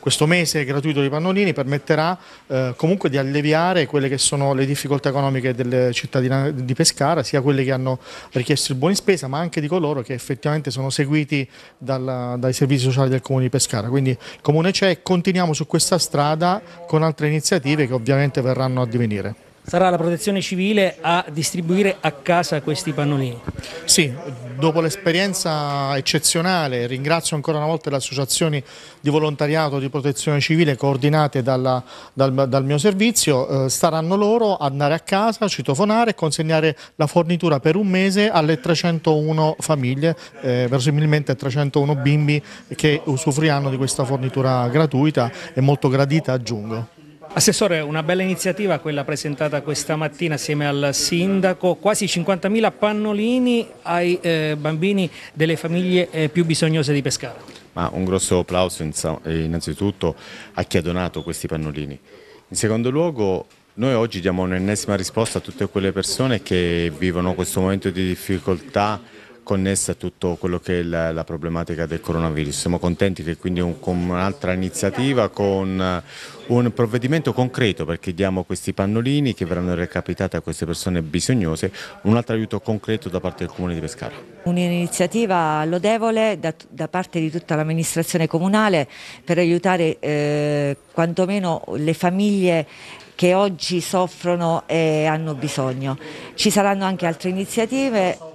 Questo mese gratuito di pannolini permetterà eh, comunque di alleviare quelle che sono le difficoltà economiche delle cittadine di Pescara, sia quelle che hanno richiesto il buon in spesa, ma anche di coloro che effettivamente sono seguiti dalla, dai servizi sociali del Comune di Pescara. Quindi il Comune c'è e continuiamo su questa strada con altre iniziative che ovviamente verranno a divenire sarà la protezione civile a distribuire a casa questi pannolini. Sì, dopo l'esperienza eccezionale ringrazio ancora una volta le associazioni di volontariato di protezione civile coordinate dalla, dal, dal, mio servizio, eh, staranno loro ad andare a casa, citofonare e consegnare la fornitura per un mese alle 301 famiglie, eh, verosimilmente 301 bimbi che usufruiranno di questa fornitura gratuita e molto gradita aggiungo. Assessore, una bella iniziativa quella presentata questa mattina assieme al Sindaco, quasi 50.000 pannolini ai eh, bambini delle famiglie eh, più bisognose di Pescara. Ma un grosso applauso eh, innanzitutto a chi ha donato questi pannolini. In secondo luogo noi oggi diamo un'ennesima risposta a tutte quelle persone che vivono questo momento di difficoltà connessa a tutto quello che è la, la, problematica del coronavirus. Siamo contenti che quindi un, con un'altra iniziativa, con eh, un provvedimento concreto perché diamo questi pannolini che verranno recapitati a queste persone bisognose, un altro aiuto concreto da parte del Comune di Pescara. Un'iniziativa lodevole da, da, parte di tutta l'amministrazione comunale per aiutare eh, quantomeno le famiglie che oggi soffrono e hanno bisogno. Ci saranno anche altre iniziative